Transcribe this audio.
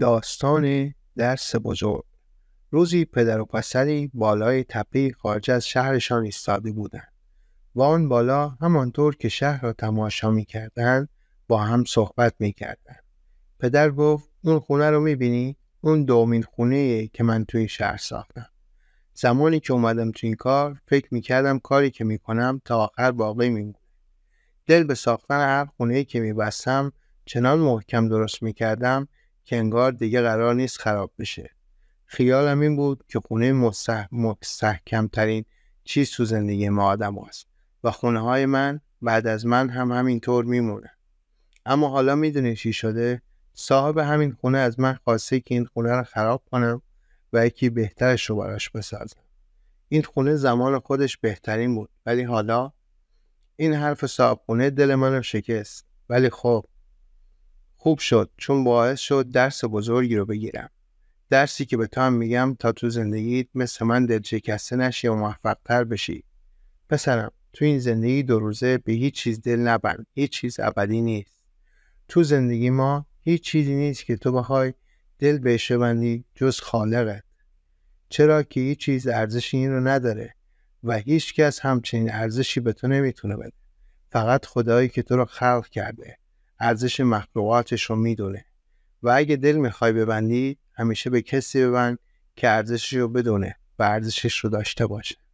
داستان درس بزرگ روزی پدر و پسری بالای تپه خارج از شهرشان ایستاده بودند و آن بالا همانطور که شهر را تماشا میکردند با هم صحبت میکردند پدر گفت اون خونه رو میبینی اون دومین خونه که من توی شهر ساختم زمانی که اومدم تو این کار فکر میکردم کاری که میکنم تا آخر باقی میمونه دل به ساختن هر خونه که میبستم چنان محکم درست میکردم که انگار دیگه قرار نیست خراب بشه خیالم این بود که خونه کمترین چیز تو زندگی ما آدم هست و خونه های من بعد از من هم همینطور میمونه اما حالا میدونی چی شده صاحب همین خونه از من خواسته که این خونه رو خراب کنم و یکی بهترش رو براش بسازم این خونه زمان خودش بهترین بود ولی حالا این حرف صاحب خونه دل منو شکست ولی خب خوب شد چون باعث شد درس بزرگی رو بگیرم درسی که به تو هم میگم تا تو زندگیت مثل من دلشکسته نشی و موفقتر بشی پسرم تو این زندگی دو روزه به هیچ چیز دل نبند هیچ چیز ابدی نیست تو زندگی ما هیچ چیزی نیست که تو بخوای دل بهش ببندی جز خالقت چرا که هیچ چیز ارزشی این رو نداره و هیچ کس همچنین ارزشی به تو نمیتونه بده فقط خدایی که تو رو خلق کرده ارزش مخلوقاتش رو میدونه و اگه دل میخوای ببندی همیشه به کسی ببند که ارزشش رو بدونه و ارزشش رو داشته باشه